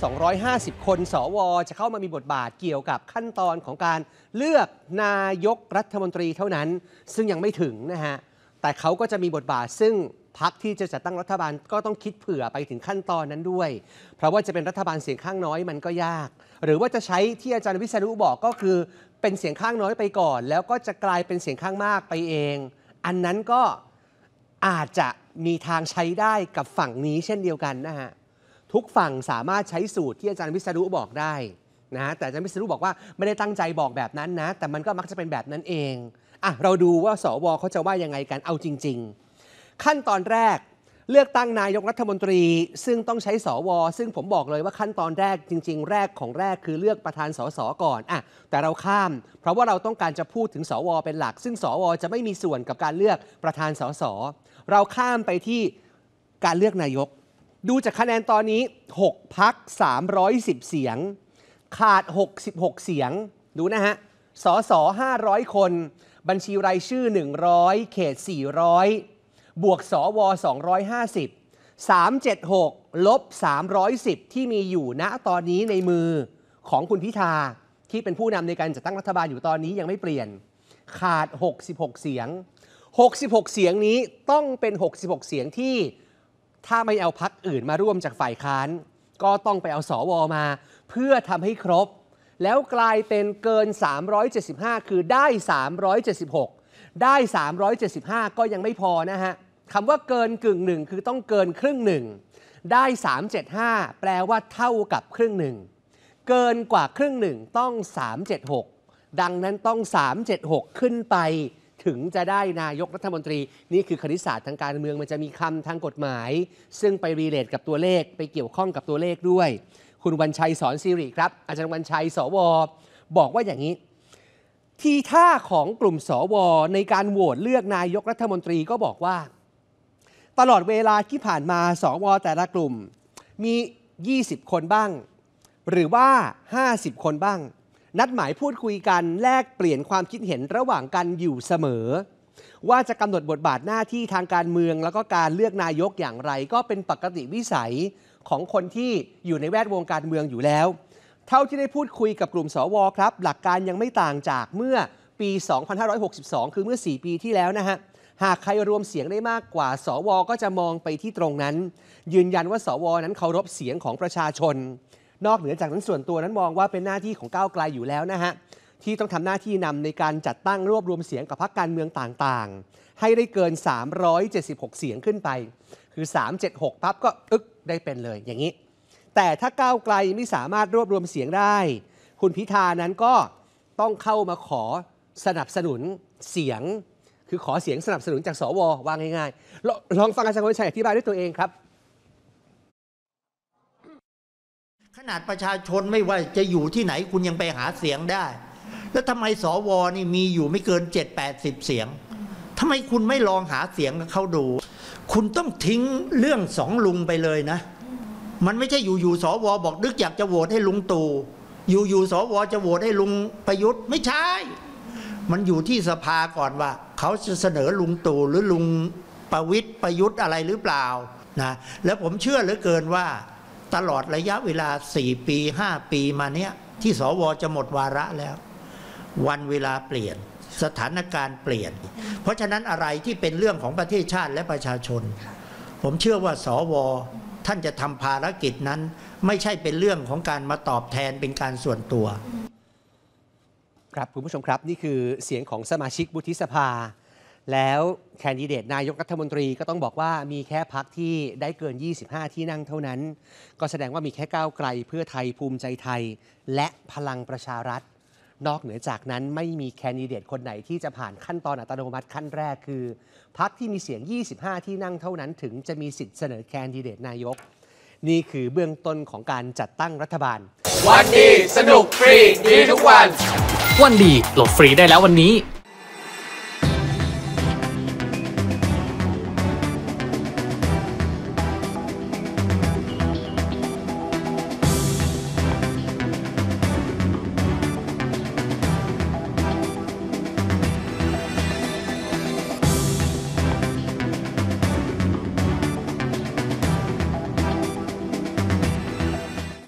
250 คน สว จะเข้ามามีบทบาทเกี่ยวกับขั้นตอนของการเลือกนายกรัฐมนตรีเท่านั้น ซึ่งยังไม่ถึงนะฮะ แต่เขาก็จะมีบทบาท ซึ่งพักที่จะจัดตั้งรัฐบาลก็ต้องคิดเผื่อไปถึงขั้นตอนนั้นด้วย เพราะว่าจะเป็นรัฐบาลเสียงข้างน้อยมันก็ยาก หรือว่าจะใช้ที่อาจารย์วิษณุบอกก็คือ เป็นเสียงข้างน้อยไปก่อน แล้วก็จะกลายเป็นเสียงข้างมากไปเอง อันนั้นก็อาจจะมีทางใช้ได้กับฝั่งนี้ เช่นเดียวกันนะฮะทุกฝั่งสามารถใช้สูตรที่อาจารย์วิศรุบอกได้นะแต่อาจารย์วิศรุบอกว่าไม่ได้ตั้งใจบอกแบบนั้นนะ แต่มันก็มักจะเป็นแบบนั้นเองอ่ะเราดูว่าสวเขาจะว่ายังไงกันเอาจริง ๆ ขั้นตอนแรกเลือกตั้งนายกรัฐมนตรี ซึ่งต้องใช้สวซึ่งผมบอกเลยว่าขั้นตอนแรกจริงๆ แรกของแรกคือเลือกประธานสสก่อนอ่ะแต่เราข้าม เพราะว่าเราต้องการจะพูดถึงสวเป็นหลัก ซึ่งสวจะไม่มีส่วนกับการเลือกประธานสสเราข้ามไปที่การเลือกนายกดูจากคะแนนตอนนี้ 6 พัก 310 เสียง ขาด 66 เสียง ดูนะฮะ สส 500 คน บัญชีรายชื่อ 100 เขต 400 บวก สว 250 376 ลบ 310 ที่มีอยู่ณ ตอนนี้ในมือของคุณพิธาที่เป็นผู้นำในการจัดตั้งรัฐบาลอยู่ตอนนี้ยังไม่เปลี่ยน ขาด 66 เสียง 66 เสียงนี้ต้องเป็น 66 เสียงที่ถ้าไม่เอาพักอื่นมาร่วมจากฝ่ายค้านก็ต้องไปเอาสอวอมา เพื่อทำให้ครบ แล้วกลายเป็นเกิน 375 คือได้ 376 ได้ 375 ก็ยังไม่พอนะฮะคำว่าเกินกึ่งหนึ่งคือต้องเกินครึ่งหนึ่งได้ 375 แปลว่าเท่ากับครึ่งหนึ่งเกินกว่าครึ่งหนึ่งต้อง 376 ดังนั้นต้อง 376 ขึ้นไปถึงจะได้นายกรัฐมนตรี นี่คือคณิตศาสตร์ทางการเมืองมันจะมีคำทางกฎหมาย ซึ่งไปรีเลทกับตัวเลขไปเกี่ยวข้องกับตัวเลขด้วย คุณวันชัยสอนสิริครับอาจารย์วันชัยสว บอกว่าอย่างนี้ ทีท่าของกลุ่มสว ในการโหวตเลือกนายกรัฐมนตรีก็บอกว่า ตลอดเวลาที่ผ่านมาสว แต่ละกลุ่ม มี 20 คนบ้าง หรือว่า 50 คนบ้างนัดหมายพูดคุยกันแลกเปลี่ยนความคิดเห็นระหว่างกันอยู่เสมอ ว่าจะกำหนดบทบาทหน้าที่ทางการเมือง แล้วก็การเลือกนายกอย่างไร ก็เป็นปกติวิสัยของคนที่อยู่ในแวดวงการเมืองอยู่แล้ว เท่าที่ได้พูดคุยกับกลุ่มสวครับ หลักการยังไม่ต่างจากเมื่อปี 2562 คือเมื่อ 4 ปีที่แล้วนะฮะหากใครรวมเสียงได้มากกว่า สวก็จะมองไปที่ตรงนั้น ยืนยันว่าสวนั้นเคารพเสียงของประชาชนนอกเหนือจากนั้นส่วนตัวนั้นมองว่าเป็นหน้าที่ของก้าวไกลอยู่แล้วนะฮะ ที่ต้องทำหน้าที่นำในการจัดตั้งรวบรวมเสียงกับพรรคการเมืองต่างๆ ให้ได้เกิน 376 เสียงขึ้นไป คือ 376ปั๊บก็อึกได้เป็นเลยอย่างนี้ แต่ถ้าก้าวไกลไม่สามารถรวบรวมเสียงได้ คุณพิธานั้นก็ต้องเข้ามาขอสนับสนุนเสียงคือขอเสียงสนับสนุนจากสววางง่ายๆลองฟังอาจารย์วิชัยอธิบายด้วยตัวเองครับนาดประชาชนไม่ว่าจะอยู่ที่ไหนคุณยังไปหาเสียงได้ แล้วทำไมสวนี่มีอยู่ไม่เกินเจ็ดดแปสิบเสียงทำไมคุณไม่ลองหาเสียงเขาดู คุณต้องทิ้งเรื่องสองลุงไปเลยนะ มันไม่ใช่อยู่อยู่สวบอกดึกอยากจะโหวตให้ลุงตู่อยู่อยู่สวจะโหวตให้ลุงประยุทธ์ ไม่ใช่ มันอยู่ที่สภาก่อนว่า เขาจะเสนอลุงตู่หรือลุงประวิทย์ประยุทธ์อะไรหรือเปล่านะแล้วผมเชื่อเหลือเกินว่าตลอดระยะเวลาสี่ปีห้าปีมาเนี้ยที่ สวจะหมดวาระแล้ว วันเวลาเปลี่ยน สถานการณ์เปลี่ยน เพราะฉะนั้นอะไรที่เป็นเรื่องของประเทศชาติและประชาชน ผมเชื่อว่า สว ท่านจะทำภารกิจนั้น ไม่ใช่เป็นเรื่องของการมาตอบแทนเป็นการส่วนตัว ครับคุณผู้ชมครับ นี่คือเสียงของสมาชิกบุธิสภาแล้วแคนดิเดตนายกรัฐมนตรีก็ต้องบอกว่ามีแค่พักที่ได้เกิน 25 ที่นั่งเท่านั้น ก็แสดงว่ามีแค่ก้าวไกล เพื่อไทยภูมิใจไทย และพลังประชารัฐ นอกเหนือจากนั้นไม่มีแคนดิเดตคนไหนที่จะผ่านขั้นตอนอัตโนมัติขั้นแรกคือพักที่มีเสียง 25 ที่นั่งเท่านั้น ถึงจะมีสิทธิ์เสนอแคนดิเดตนายก นี่คือเบื้องต้นของการจัดตั้งรัฐบาลวันดีสนุกฟรีดีทุกวัน วันดีโหลดฟรีได้แล้ววันนี้